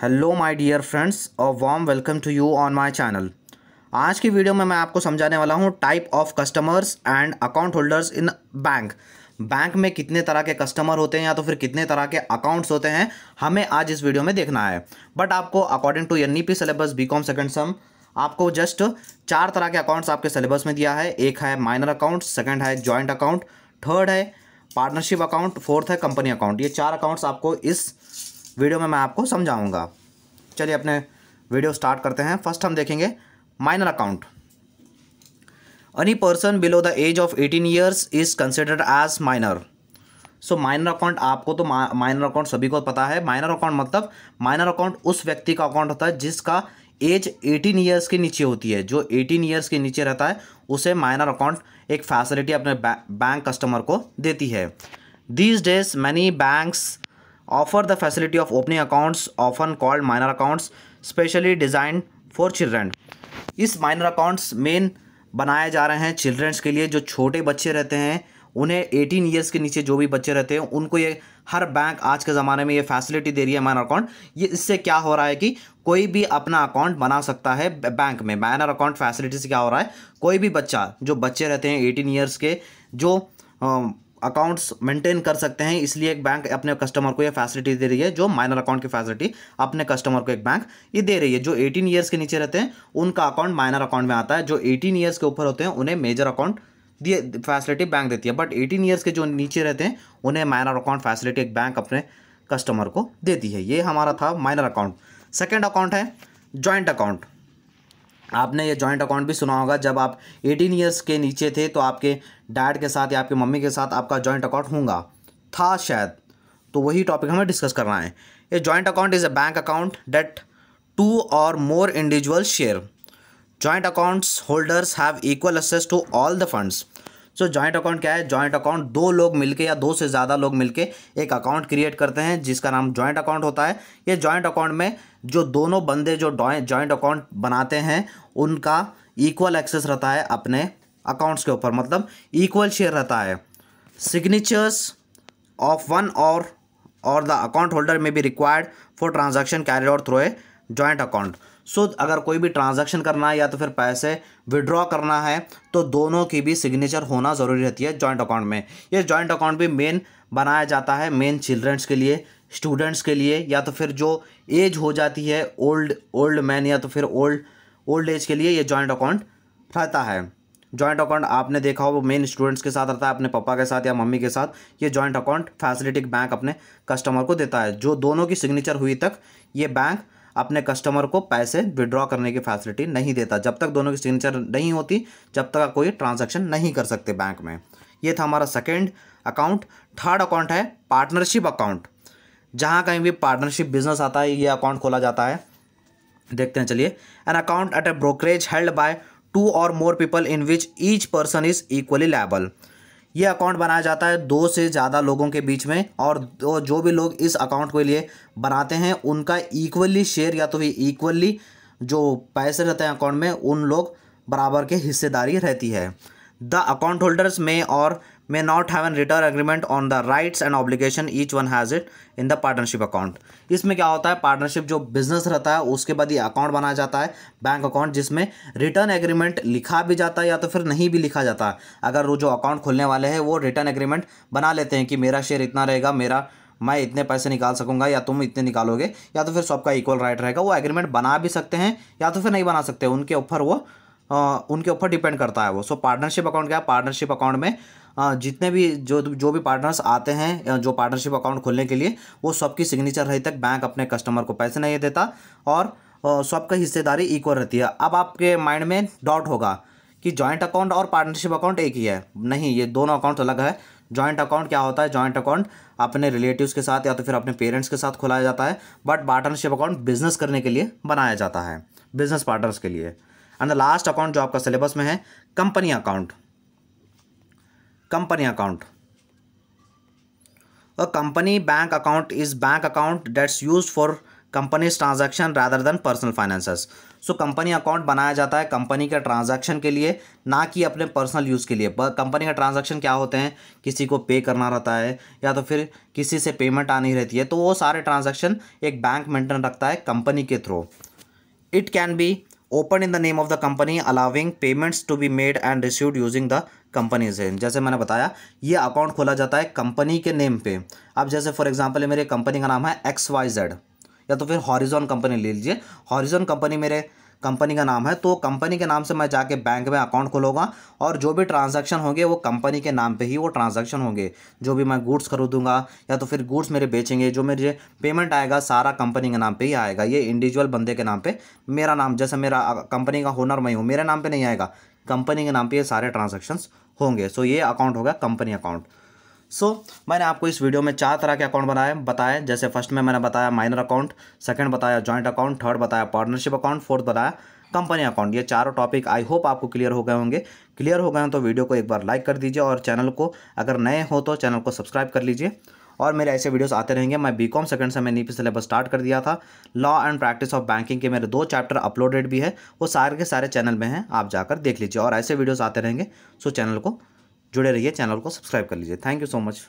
hello my dear friends और warm welcome to you on my channel आज की video में मैं आपको समझाने वाला हूँ type of customers and account holders in bank bank में कितने तरह के कस्टमर होते हैं या तो फिर कितने तरह के अकाउंट्स होते हैं हमें आज इस वीडियो में देखना है बट आपको according to an syllabus B com second sem आपको जस्ट चार तरह के अकाउंट्स आपके सिलेबस में दिया है एक है माइनर अकाउंट सेकेंड है जॉइंट अकाउंट थर्ड है पार्टनरशिप अकाउंट फोर्थ है कंपनी अकाउंट ये चार अकाउंट्स आपको इस वीडियो में मैं आपको समझाऊँगा चलिए अपने वीडियो स्टार्ट करते हैं फर्स्ट हम देखेंगे minor account any person below the age of eighteen years is considered as minor so minor account आपको तो माइनर अकाउंट सभी को पता है माइनर अकाउंट मतलब माइनर अकाउंट उस व्यक्ति का अकाउंट होता है जिसका एज 18 इयर्स के नीचे होती है जो 18 इयर्स के नीचे रहता है उसे माइनर अकाउंट एक फैसिलिटी अपने बैंक कस्टमर को देती है these days many banks offer the facility of opening accounts often called minor accounts specially designed for children इस माइनर अकाउंट्स मेन बनाए जा रहे हैं चिल्ड्रेंस के लिए जो छोटे बच्चे रहते हैं उन्हें 18 ईयर्स के नीचे जो भी बच्चे रहते हैं उनको ये हर बैंक आज के ज़माने में ये फैसिलिटी दे रही है माइनर अकाउंट ये इससे क्या हो रहा है कि कोई भी अपना अकाउंट बना सकता है बैंक में माइनर अकाउंट फैसिलिटी से क्या हो रहा है कोई भी बच्चा जो बच्चे रहते हैं एटीन ईयर्स के जो अकाउंट्स मेंटेन कर सकते हैं इसलिए एक बैंक अपने कस्टमर को ये फैसिलिटी दे रही है जो माइनर अकाउंट की फैसिलिटी अपने कस्टमर को एक बैंक ये दे रही है जो 18 ईयर्स के नीचे रहते हैं उनका अकाउंट माइनर अकाउंट में आता है जो 18 ईयर्स के ऊपर होते हैं उन्हें मेजर अकाउंट दिए फैसिलिटी बैंक देती है बट एटीन ईयर्स के जो नीचे रहते हैं उन्हें माइनर अकाउंट फैसिलिटी एक बैंक अपने कस्टमर को देती है ये हमारा था माइनर अकाउंट सेकेंड अकाउंट है ज्वाइंट अकाउंट आपने ये जॉइंट अकाउंट भी सुना होगा जब आप 18 इयर्स के नीचे थे तो आपके डैड के साथ या आपके मम्मी के साथ आपका जॉइंट अकाउंट होगा था शायद तो वही टॉपिक हमें डिस्कस करना है a joint account is a bank account that two or more individual share joint accounts holders have equal access to all the funds so joint account क्या है जॉइंट अकाउंट दो लोग मिलके या दो से ज़्यादा लोग मिलके एक अकाउंट क्रिएट करते हैं जिसका नाम जॉइंट अकाउंट होता है ये जॉइंट अकाउंट में जो दोनों बंदे जो जॉइंट अकाउंट बनाते हैं उनका इक्वल एक्सेस रहता है अपने अकाउंट्स के ऊपर मतलब इक्वल शेयर रहता है signatures of one or or the account holder may be required for transaction carrier through a joint account so so, अगर कोई भी ट्रांजैक्शन करना है या तो फिर पैसे विड्रॉ करना है तो दोनों की भी सिग्नेचर होना ज़रूरी रहती है जॉइंट अकाउंट में ये जॉइंट अकाउंट भी मेन बनाया जाता है मेन चिल्ड्रंस के लिए स्टूडेंट्स के लिए या तो फिर जो एज हो जाती है ओल्ड ओल्ड मैन या तो फिर ओल्ड ओल्ड एज के लिए ये जॉइंट अकाउंट रहता है जॉइंट अकाउंट आपने देखा हो वो मेन स्टूडेंट्स के साथ रहता है अपने पापा के साथ या मम्मी के साथ ये जॉइंट अकाउंट फैसिलिटी बैंक अपने कस्टमर को देता है जो दोनों की सिग्नेचर हुई तक ये बैंक अपने कस्टमर को पैसे विड्रॉ करने की फैसिलिटी नहीं देता जब तक दोनों की सिग्नेचर नहीं होती जब तक कोई ट्रांजेक्शन नहीं कर सकते बैंक में ये था हमारा सेकेंड अकाउंट थर्ड अकाउंट है पार्टनरशिप अकाउंट जहाँ कहीं भी पार्टनरशिप बिजनेस आता है ये अकाउंट खोला जाता है देखते हैं चलिए an account at a brokerage held by two or more people in which each person is equally liable ये अकाउंट बनाया जाता है दो से ज़्यादा लोगों के बीच में और जो भी लोग इस अकाउंट के लिए बनाते हैं उनका इक्वली शेयर या तो फिर इक्वली जो पैसे रहते हैं अकाउंट में उन लोग बराबर के हिस्सेदारी रहती है द अकाउंट होल्डर्स में और may not have an written agreement on the rights and obligation each one has it in the partnership account इसमें क्या होता है पार्टनरशिप जो बिजनेस रहता है उसके बाद ये अकाउंट बनाया जाता है बैंक अकाउंट जिसमें रिटर्न एग्रीमेंट लिखा भी जाता है या तो फिर नहीं भी लिखा जाता है अगर वो जो अकाउंट खोलने वाले हैं वो रिटर्न एग्रीमेंट बना लेते हैं कि मेरा शेयर इतना रहेगा मेरा मैं इतने पैसे निकाल सकूंगा या तुम इतने निकालोगे या तो फिर सबका इक्वल राइट रहेगा वो एग्रीमेंट बना भी सकते हैं या तो फिर नहीं बना सकते उनके ऊपर वो आ, उनके ऊपर डिपेंड करता है वो सो पार्टनरशिप अकाउंट क्या है पार्टनरशिप अकाउंट में हाँ, जितने भी जो जो भी पार्टनर्स आते हैं जो पार्टनरशिप अकाउंट खोलने के लिए वो सबकी सिग्नेचर रही तक बैंक अपने कस्टमर को पैसे नहीं देता और सबका हिस्सेदारी इक्वल रहती है अब आपके माइंड में डाउट होगा कि जॉइंट अकाउंट और पार्टनरशिप अकाउंट एक ही है नहीं ये दोनों अकाउंट अलग है जॉइंट अकाउंट क्या होता है जॉइंट अकाउंट अपने रिलेटिव्स के साथ या तो फिर अपने पेरेंट्स के साथ खोलाया जाता है बट पार्टनरशिप अकाउंट बिजनेस करने के लिए बनाया जाता है बिजनेस पार्टनर्स के लिए एंड द लास्ट अकाउंट जो आपका सिलेबस में है company account company account a company bank account is bank account that's use for companies transaction rather than personal finances so company account बनाया जाता है कंपनी के ट्रांजैक्शन के लिए ना कि अपने पर्सनल यूज़ के लिए कंपनी का ट्रांजैक्शन क्या होते हैं किसी को पे करना रहता है या तो फिर किसी से पेमेंट आनी रहती है तो वो सारे ट्रांजैक्शन एक बैंक मेंटेन रखता है कंपनी के through it can be open in the name of the company allowing payments to be made and received using the company's name जैसे मैंने बताया ये अकाउंट खोला जाता है कंपनी के नेम पे अब जैसे फॉर एग्जांपल मेरे कंपनी का नाम है एक्स वाई जेड या तो फिर हॉरिजॉन कंपनी ले लीजिए हॉरिजॉन कंपनी मेरे कंपनी का नाम है तो कंपनी के नाम से मैं जाके बैंक में अकाउंट खोलूँगा और जो भी ट्रांजैक्शन होंगे वो कंपनी के नाम पे ही वो ट्रांजैक्शन होंगे जो भी मैं गुड्स खरीदूँगा या तो फिर गुड्स मेरे बेचेंगे जो मेरे पेमेंट आएगा सारा कंपनी के नाम पर ही आएगा ये इंडिविजुअल बंदे के नाम पर मेरा नाम जैसे मेरा कंपनी का होनर मैं हूँ मेरे नाम पर नहीं आएगा कंपनी के नाम पर ये सारे ट्रांजेक्शन्स होंगे सो ये अकाउंट होगा कंपनी अकाउंट सो so, मैंने आपको इस वीडियो में चार तरह के अकाउंट बनाए बताए जैसे फर्स्ट में मैंने बताया माइनर अकाउंट सेकंड बताया जॉइंट अकाउंट थर्ड बताया पार्टनरशिप अकाउंट फोर्थ बताया कंपनी अकाउंट ये चारों टॉपिक आई होप आपको क्लियर हो गए होंगे क्लियर हो गए हैं तो वीडियो को एक बार लाइक कर दीजिए और चैनल को अगर नए हो तो चैनल को सब्सक्राइब कर लीजिए और मेरे ऐसे वीडियोस आते रहेंगे मैं बी कॉम सेकेंड से मैंने नीपी सिलेबस स्टार्ट कर दिया था law and practice of banking के मेरे दो चैप्टर अपलोडेड भी है वो सारे के सारे चैनल में हैं आप जाकर देख लीजिए और ऐसे वीडियोस आते रहेंगे सो चैनल को जुड़े रहिए चैनल को सब्सक्राइब कर लीजिए थैंक यू सो मच